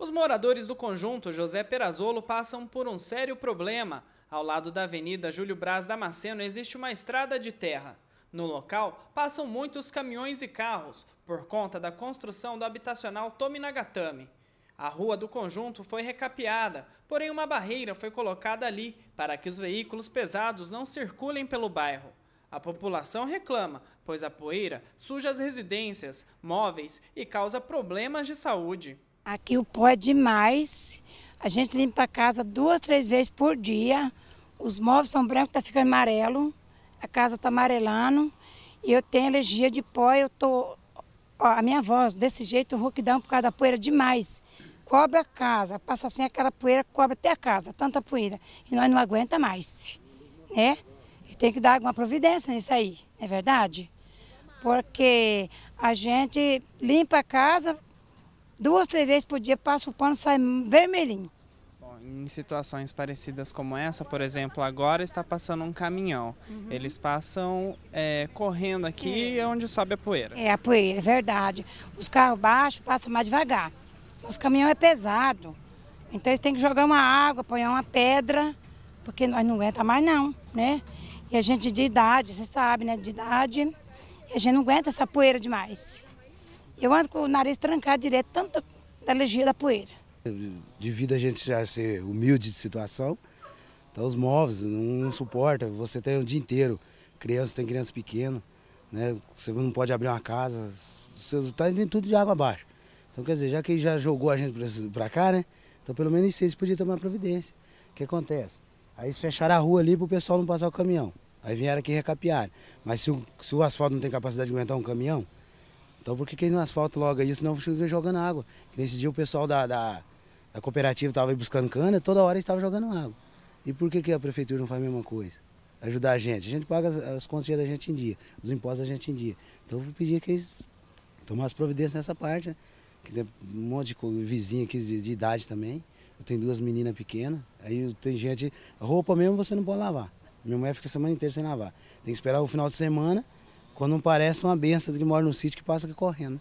Os moradores do conjunto José Perazolo passam por um sério problema. Ao lado da Avenida Júlio Braz Damasceno existe uma estrada de terra. No local, passam muitos caminhões e carros, por conta da construção do habitacional Tominagatame. A rua do conjunto foi recapeada, porém uma barreira foi colocada ali para que os veículos pesados não circulem pelo bairro. A população reclama, pois a poeira suja as residências, móveis e causa problemas de saúde. Aqui o pó é demais. A gente limpa a casa duas, três vezes por dia. Os móveis são brancos, tá ficando amarelo. A casa tá amarelando. E eu tenho alergia de pó. Eu tô. Ó, a minha voz, desse jeito, o rouquidão por causa da poeira demais. Cobra a casa. Passa assim aquela poeira, cobra até a casa, tanta poeira. E nós não aguenta mais. Né? E tem que dar alguma providência nisso aí, não é verdade? Porque a gente limpa a casa, duas, três vezes por dia, passa o pano sai vermelhinho. em situações parecidas como essa, por exemplo, agora está passando um caminhão. Uhum. Eles passam é, correndo aqui é. é onde sobe a poeira. É, a poeira, é verdade. Os carros baixos passam mais devagar. Os caminhão é pesado. Então eles têm que jogar uma água, apanhar uma pedra, porque nós não aguenta mais não, né? E a gente de idade, você sabe, né? De idade, a gente não aguenta essa poeira demais. Eu ando com o nariz trancado direto, tanto da alergia da poeira. Devido a gente já ser humilde de situação, então os móveis não, suportam. suporta. Você tem o dia inteiro, criança, tem criança pequena, né? Você não pode abrir uma casa, você está indo tudo de água abaixo. Então, quer dizer, já que já jogou a gente para cá, né? Então, pelo menos vocês podiam tomar providência. O que acontece? Aí eles fecharam a rua ali para o pessoal não passar o caminhão. Aí vieram aqui recapiar. Mas se o, se o asfalto não tem capacidade de aguentar um caminhão, então por que, que não asfalto logo aí, senão fica jogando água? Nesse dia o pessoal da, da, da cooperativa estava buscando cana, toda hora estava jogando água. E por que, que a prefeitura não faz a mesma coisa? Ajudar a gente. A gente paga as, as contas da gente em dia, os impostos da gente em dia. Então eu vou pedir que eles tomassem providências nessa parte, né? Que tem um monte de vizinho aqui de, de idade também. Eu tenho duas meninas pequenas, aí tem gente. Roupa mesmo você não pode lavar. Minha mulher fica a semana inteira sem lavar. Tem que esperar o final de semana quando não parece uma benção que mora no sítio que passa aqui correndo.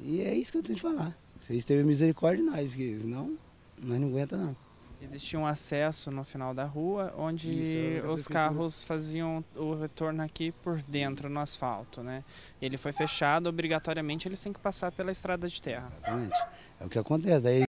E é isso que eu tenho de falar. Vocês teve misericórdia de nós, que senão nós não aguenta não. Existia um acesso no final da rua onde Isso, é os carros faziam o retorno aqui por dentro no asfalto, né? Ele foi fechado, obrigatoriamente eles têm que passar pela estrada de terra. Exatamente. É o que acontece. Aí